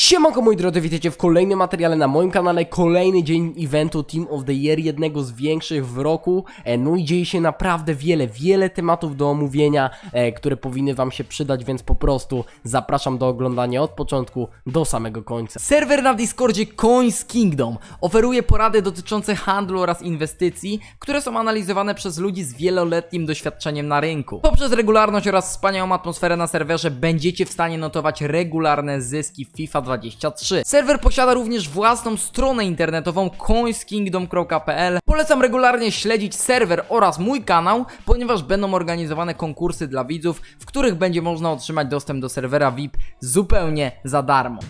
Siemanko moi drodzy, witajcie w kolejnym materiale na moim kanale, kolejny dzień eventu Team of the Year, jednego z większych w roku, e, no i dzieje się naprawdę wiele, wiele tematów do omówienia, e, które powinny wam się przydać, więc po prostu zapraszam do oglądania od początku do samego końca. Serwer na Discordzie Coins Kingdom oferuje porady dotyczące handlu oraz inwestycji, które są analizowane przez ludzi z wieloletnim doświadczeniem na rynku. Poprzez regularność oraz wspaniałą atmosferę na serwerze będziecie w stanie notować regularne zyski FIFA Serwer posiada również własną stronę internetową coinskingdom.pl. Polecam regularnie śledzić serwer oraz mój kanał, ponieważ będą organizowane konkursy dla widzów, w których będzie można otrzymać dostęp do serwera VIP zupełnie za darmo.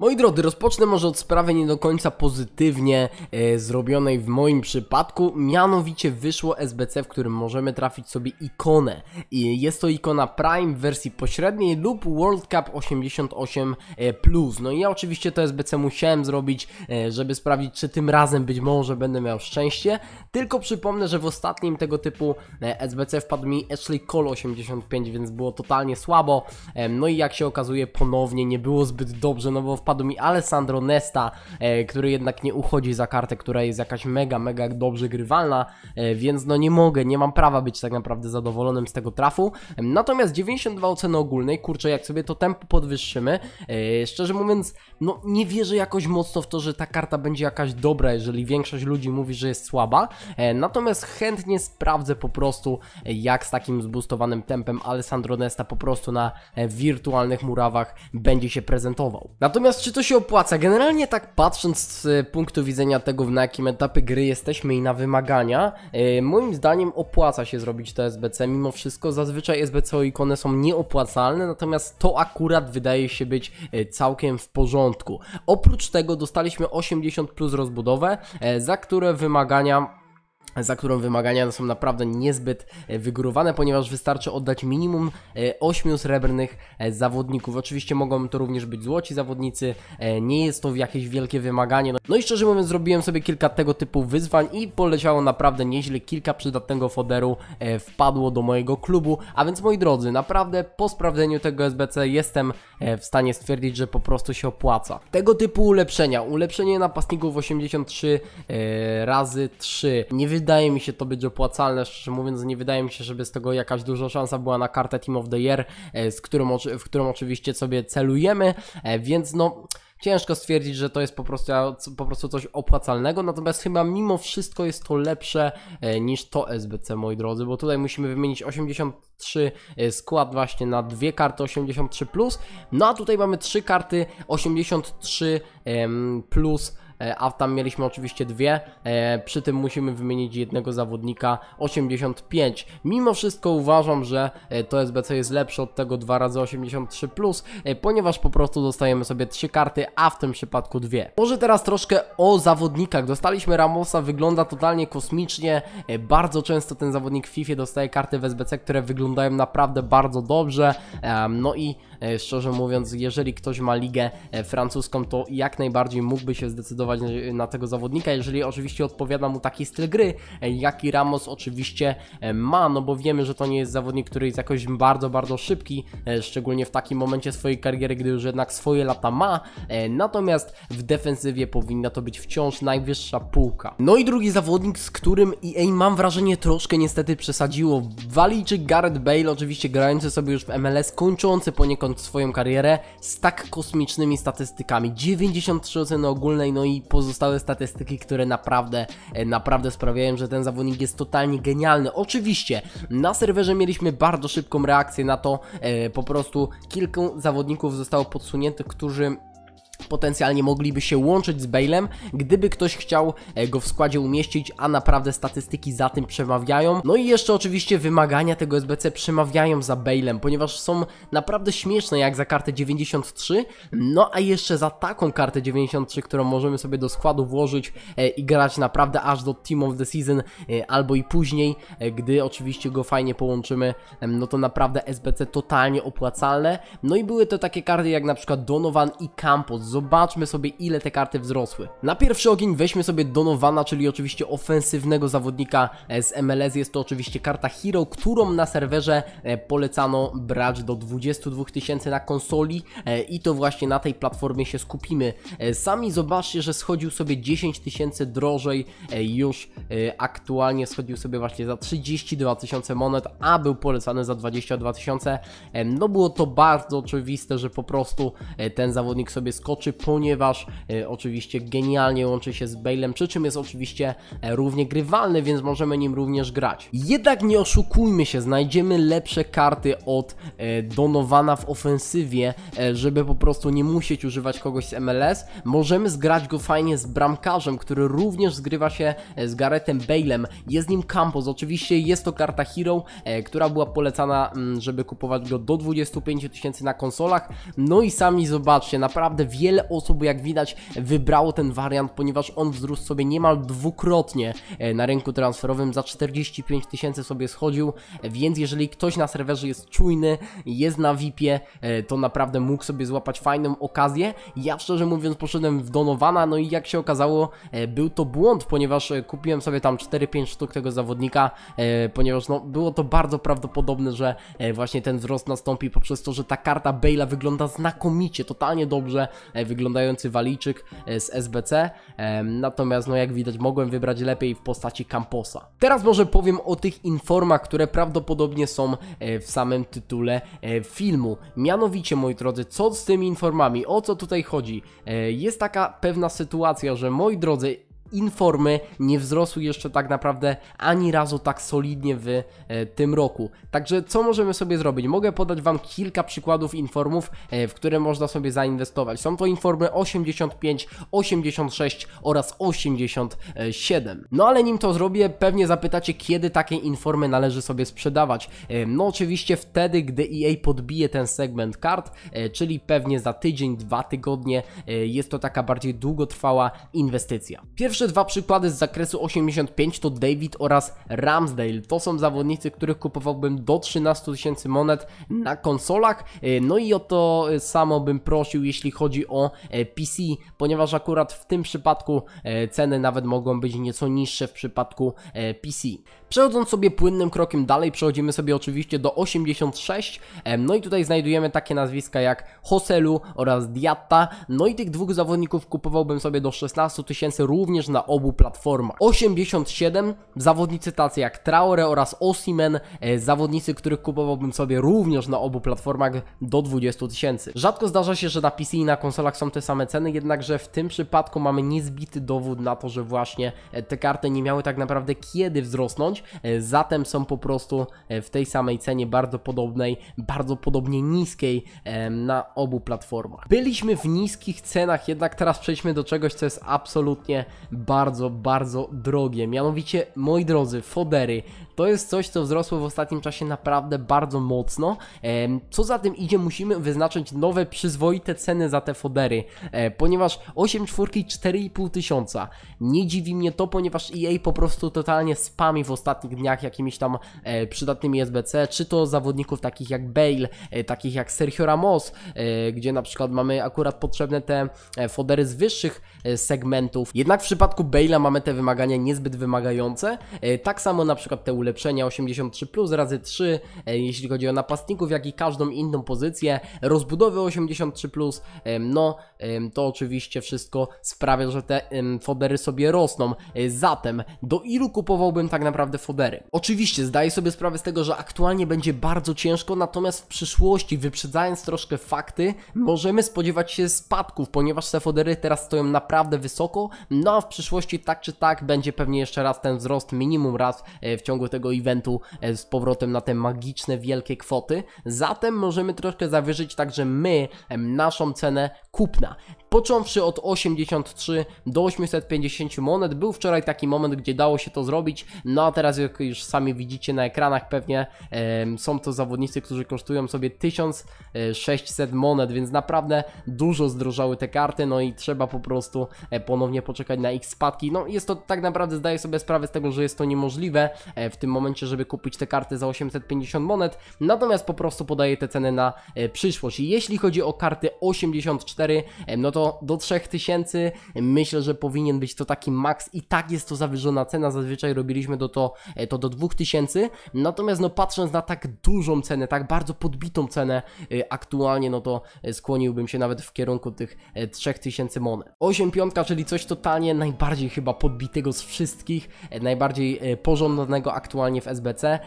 Moi drodzy, rozpocznę może od sprawy nie do końca pozytywnie e, zrobionej w moim przypadku, mianowicie wyszło SBC, w którym możemy trafić sobie ikonę. I jest to ikona Prime w wersji pośredniej lub World Cup 88+. E, plus. No i ja oczywiście to SBC musiałem zrobić, e, żeby sprawdzić, czy tym razem być może będę miał szczęście. Tylko przypomnę, że w ostatnim tego typu e, SBC wpadł mi Ashley Cole 85, więc było totalnie słabo. E, no i jak się okazuje, ponownie nie było zbyt dobrze, no bo w wpadł mi Alessandro Nesta, e, który jednak nie uchodzi za kartę, która jest jakaś mega, mega dobrze grywalna, e, więc no nie mogę, nie mam prawa być tak naprawdę zadowolonym z tego trafu. Natomiast 92 oceny ogólnej, kurczę, jak sobie to tempo podwyższymy, e, szczerze mówiąc, no nie wierzę jakoś mocno w to, że ta karta będzie jakaś dobra, jeżeli większość ludzi mówi, że jest słaba. Natomiast chętnie sprawdzę po prostu, jak z takim zbustowanym tempem Alessandro Nesta po prostu na wirtualnych murawach będzie się prezentował. Natomiast czy to się opłaca? Generalnie tak patrząc z punktu widzenia tego, na jakim etapie gry jesteśmy i na wymagania, e, moim zdaniem opłaca się zrobić to SBC. Mimo wszystko zazwyczaj SBC o ikony są nieopłacalne, natomiast to akurat wydaje się być e, całkiem w porządku. Oprócz tego dostaliśmy 80 plus rozbudowę, e, za które wymagania za którą wymagania są naprawdę niezbyt e, wygórowane, ponieważ wystarczy oddać minimum 8 e, srebrnych e, zawodników. Oczywiście mogą to również być złoci zawodnicy, nie jest to jakieś wielkie wymaganie. No, no i szczerze mówiąc zrobiłem sobie kilka tego typu wyzwań i poleciało naprawdę nieźle, kilka przydatnego foderu wpadło do mojego klubu, a więc moi drodzy, naprawdę po sprawdzeniu tego SBC jestem w stanie stwierdzić, że po prostu się opłaca. Tego typu ulepszenia, ulepszenie napastników 83 razy 3, nie wydaje wydaje mi się to być opłacalne, szczerze mówiąc, nie wydaje mi się, żeby z tego jakaś duża szansa była na kartę Team of the Year, e, z którym w którą oczywiście sobie celujemy, e, więc no ciężko stwierdzić, że to jest po prostu, po prostu coś opłacalnego, natomiast chyba mimo wszystko jest to lepsze e, niż to SBC, moi drodzy, bo tutaj musimy wymienić 83 skład właśnie na dwie karty 83+, plus, no a tutaj mamy trzy karty 83 plus E, a tam mieliśmy oczywiście dwie. E, przy tym musimy wymienić jednego zawodnika 85. Mimo wszystko uważam, że e, to SBC jest lepsze od tego 2 razy 83 plus, ponieważ po prostu dostajemy sobie trzy karty, a w tym przypadku dwie. Może teraz troszkę o zawodnikach. Dostaliśmy Ramosa, wygląda totalnie kosmicznie. Bardzo często ten zawodnik w FIFA dostaje karty w SBC, które wyglądają naprawdę bardzo dobrze. No i szczerze mówiąc, jeżeli ktoś ma ligę francuską, to jak najbardziej mógłby się zdecydować na tego zawodnika, jeżeli oczywiście odpowiada mu taki styl gry, e, jaki Ramos oczywiście e, ma, no bo wiemy, że to nie jest zawodnik, który jest jakoś bardzo, bardzo szybki, e, szczególnie w takim momencie swojej kariery, gdy już jednak swoje lata ma, natomiast w defensywie powinna to być wciąż najwyższa półka. No i drugi zawodnik, z którym EA mam wrażenie troszkę niestety przesadziło, Walijczyk Gareth Bale, oczywiście grający sobie już w MLS, kończący poniekąd swoją karierę z tak kosmicznymi statystykami, 93 oceny ogólnej, no i pozostałe statystyki, które naprawdę, e, naprawdę sprawiają, że ten zawodnik jest totalnie genialny. Oczywiście na serwerze mieliśmy bardzo szybką reakcję na to, e, po prostu kilku zawodników zostało podsuniętych, którzy potencjalnie mogliby się łączyć z Balem, gdyby ktoś chciał e, go w składzie umieścić, a naprawdę statystyki za tym przemawiają. No i jeszcze oczywiście wymagania tego SBC przemawiają za Balem, ponieważ są naprawdę śmieszne jak za kartę 93, no a jeszcze za taką kartę 93, którą możemy sobie do składu włożyć e, i grać naprawdę aż do Team of the Season e, albo i później, gdy oczywiście go fajnie połączymy, no to naprawdę SBC totalnie opłacalne. No i były to takie karty jak na przykład Donovan i Campos Zobaczmy sobie ile te karty wzrosły. Na pierwszy ogień weźmy sobie Donowana, czyli oczywiście ofensywnego zawodnika z MLS. Jest to oczywiście karta Hero, którą na serwerze e, polecano brać do 22 tysięcy na konsoli e, i to właśnie na tej platformie się skupimy. E, sami zobaczcie, że schodził sobie 10 tysięcy drożej już aktualnie schodził sobie właśnie za 32 tysiące monet, a był polecany za 22 tysiące. No było to bardzo oczywiste, że po prostu ten zawodnik sobie skoczy rzeczy, ponieważ e, oczywiście genialnie łączy się z Bale'em, przy czym jest oczywiście e, równie grywalny, więc możemy nim również grać. Jednak nie oszukujmy się, znajdziemy lepsze karty od e, Donowana w ofensywie, e, żeby po prostu nie musieć używać kogoś z MLS. Możemy zgrać go fajnie z bramkarzem, który również zgrywa się e, z Garethem Bale'em. Jest nim Campos, oczywiście jest to karta Hero, e, która była polecana, m, mm, żeby kupować go do 25 tysięcy na konsolach. No i sami zobaczcie, naprawdę wiele wiele osób jak widać wybrało ten wariant, ponieważ on wzrósł sobie niemal dwukrotnie e, na rynku transferowym, za 45 tysięcy sobie schodził, więc jeżeli ktoś na serwerze jest czujny, jest na VIP-ie, e, to naprawdę mógł sobie złapać fajną okazję. Ja szczerze mówiąc poszedłem w Donowana, no i jak się okazało e, był to błąd, ponieważ kupiłem sobie tam 4-5 sztuk tego zawodnika, ponieważ no, było to bardzo prawdopodobne, że właśnie ten wzrost nastąpi poprzez to, że ta karta Bale'a wygląda znakomicie, totalnie dobrze, wyglądający waliczyk e, z SBC, e, natomiast no jak widać mogłem wybrać lepiej w postaci Camposa. Teraz może powiem o tych informach, które prawdopodobnie są e, w samym tytule filmu. Mianowicie moi drodzy, co z tymi informami, o co tutaj chodzi? Jest taka pewna sytuacja, że moi drodzy, Informy nie wzrosły jeszcze tak naprawdę ani razu tak solidnie w e, tym roku. Także co możemy sobie zrobić? Mogę podać Wam kilka przykładów informów, e, w które można sobie zainwestować. Są to informy 85, 86 oraz 87. No ale nim to zrobię, pewnie zapytacie, kiedy takie informy należy sobie sprzedawać. E, no oczywiście wtedy, gdy EA podbije ten segment kart, czyli pewnie za tydzień, dwa tygodnie. Jest to taka bardziej długotrwała inwestycja. Pierwszy Pierwsze dwa przykłady z zakresu 85 to David oraz Ramsdale. To są zawodnicy, których kupowałbym do 13 tysięcy monet na konsolach. E, no i o to e, samo bym prosił, jeśli chodzi o e, PC, ponieważ akurat w tym przypadku ceny nawet mogą być nieco niższe w przypadku PC. Przechodząc sobie płynnym krokiem dalej, przechodzimy sobie oczywiście do 86, no i tutaj znajdujemy takie nazwiska jak Hoselu oraz Diatta, no i tych dwóch zawodników kupowałbym sobie do 16 tysięcy również na obu platformach. 87, zawodnicy tacy jak Traore oraz Osimen, e, zawodnicy, których kupowałbym sobie również na obu platformach do 20 tysięcy. Rzadko zdarza się, że na PC i na konsolach są te same ceny, jednakże w tym przypadku mamy niezbity dowód na to, że właśnie e, te karty nie miały tak naprawdę kiedy wzrosnąć, E, zatem są po prostu e, w tej samej cenie bardzo podobnej, bardzo podobnie niskiej e, na obu platformach. Byliśmy w niskich cenach, jednak teraz przejdźmy do czegoś, co jest absolutnie bardzo, bardzo drogie. Mianowicie, moi drodzy, fodery. To jest coś, co wzrosło w ostatnim czasie naprawdę bardzo mocno. Co za tym idzie, musimy wyznaczyć nowe, przyzwoite ceny za te fodery, ponieważ 8 czwórki 4,5 tysiąca. Nie dziwi mnie to, ponieważ EA po prostu totalnie spami w ostatnim ostatnich dniach jakimiś tam e, przydatnymi SBC, czy to zawodników takich jak Bale, e, takich jak Sergio Ramos, e, gdzie na przykład mamy akurat potrzebne te fodery z wyższych segmentów. Jednak w przypadku Bale'a mamy te wymagania niezbyt wymagające. Tak samo na przykład te ulepszenia 83 plus razy 3, jeśli chodzi o napastników, jak i każdą inną pozycję, rozbudowy 83 plus, no to oczywiście wszystko sprawia, że te fodery sobie rosną. Zatem do ilu kupowałbym tak naprawdę Oczywiście zdaję sobie sprawę z tego, że aktualnie będzie bardzo ciężko, natomiast w przyszłości, wyprzedzając troszkę fakty, możemy spodziewać się spadków, ponieważ te Fodery teraz stoją naprawdę wysoko, no a w przyszłości tak czy tak będzie pewnie jeszcze raz ten wzrost, minimum raz e, w ciągu tego eventu e, z powrotem na te magiczne, wielkie kwoty. Zatem możemy troszkę zawyżyć także my e, naszą cenę kupna począwszy od 83 do 850 monet. Był wczoraj taki moment, gdzie dało się to zrobić, no a teraz jak już sami widzicie na ekranach pewnie e, są to zawodnicy, którzy kosztują sobie 1600 monet, więc naprawdę dużo zdrożały te karty, no i trzeba po prostu e, ponownie poczekać na ich spadki. No jest to tak naprawdę, zdaję sobie sprawę z tego, że jest to niemożliwe e, w tym momencie, żeby kupić te karty za 850 monet, natomiast po prostu podaję te ceny na e, przyszłość. jeśli chodzi o karty 84, no to to do 3000 myślę, że powinien być to taki maks i tak jest to zawyżona cena, zazwyczaj robiliśmy do to, e, to do 2000, natomiast no patrząc na tak dużą cenę, tak bardzo podbitą cenę e, aktualnie, no to e, skłoniłbym się nawet w kierunku tych 3000 monet. 8 piątka, czyli coś totalnie najbardziej chyba podbitego z wszystkich, najbardziej pożądanego aktualnie w SBC,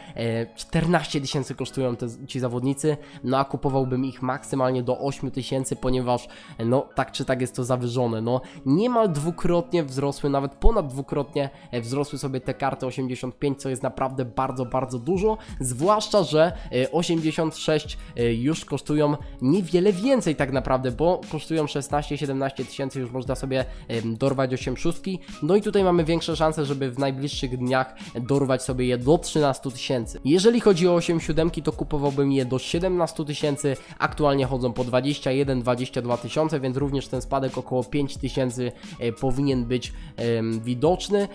14 tysięcy kosztują te, ci zawodnicy, no a kupowałbym ich maksymalnie do 8 tysięcy, ponieważ no tak czy czy tak jest to zawyżone. No niemal dwukrotnie wzrosły, nawet ponad dwukrotnie e, wzrosły sobie te karty 85, co jest naprawdę bardzo, bardzo dużo. Zwłaszcza, że 86 e, e, już kosztują niewiele więcej tak naprawdę, bo kosztują 16-17 tysięcy, już można sobie dorwać 86. No i tutaj mamy większe szanse, żeby w najbliższych dniach dorwać sobie je do 13 tysięcy. Jeżeli chodzi o 87, to kupowałbym je do 17 tysięcy, aktualnie chodzą po 21-22 tysiące, więc również ten spadek około 5000 e, powinien być widoczny,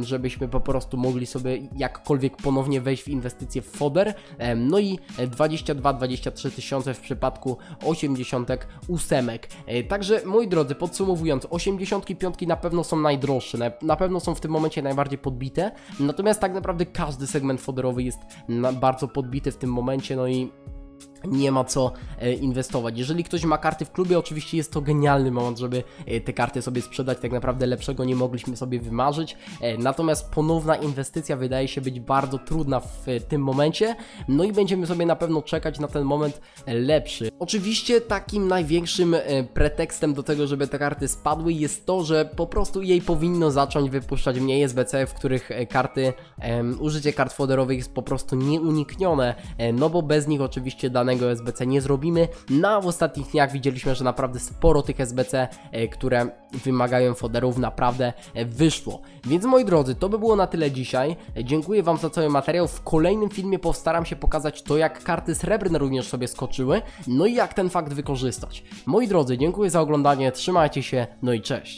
żebyśmy po prostu mogli sobie jakkolwiek ponownie wejść w inwestycje w FODER. No i 22-23 e, tysiące w przypadku 88. E, także moi drodzy, podsumowując, 85 na pewno są najdroższe, na pewno są w tym momencie najbardziej podbite, natomiast tak naprawdę każdy segment foderowy jest bardzo podbity w tym momencie, no i nie ma co e, inwestować. Jeżeli ktoś ma karty w klubie, oczywiście jest to genialny moment, żeby e, te karty sobie sprzedać. Tak naprawdę lepszego nie mogliśmy sobie wymarzyć. E, natomiast ponowna inwestycja wydaje się być bardzo trudna w tym momencie. No i będziemy sobie na pewno czekać na ten moment lepszy. Oczywiście takim największym pretekstem do tego, żeby te karty spadły jest to, że po prostu jej powinno zacząć wypuszczać mniej SBC, w których karty, użycie kart foderowych jest po prostu nieuniknione, no bo bez nich oczywiście dane danego SBC nie zrobimy. Na no, w ostatnich dniach widzieliśmy, że naprawdę sporo tych SBC, e, które wymagają foderów, naprawdę e, wyszło. Więc moi drodzy, to by było na tyle dzisiaj. Dziękuję Wam za cały materiał. W kolejnym filmie postaram się pokazać to, jak karty srebrne również sobie skoczyły, no i jak ten fakt wykorzystać. Moi drodzy, dziękuję za oglądanie, trzymajcie się, no i cześć.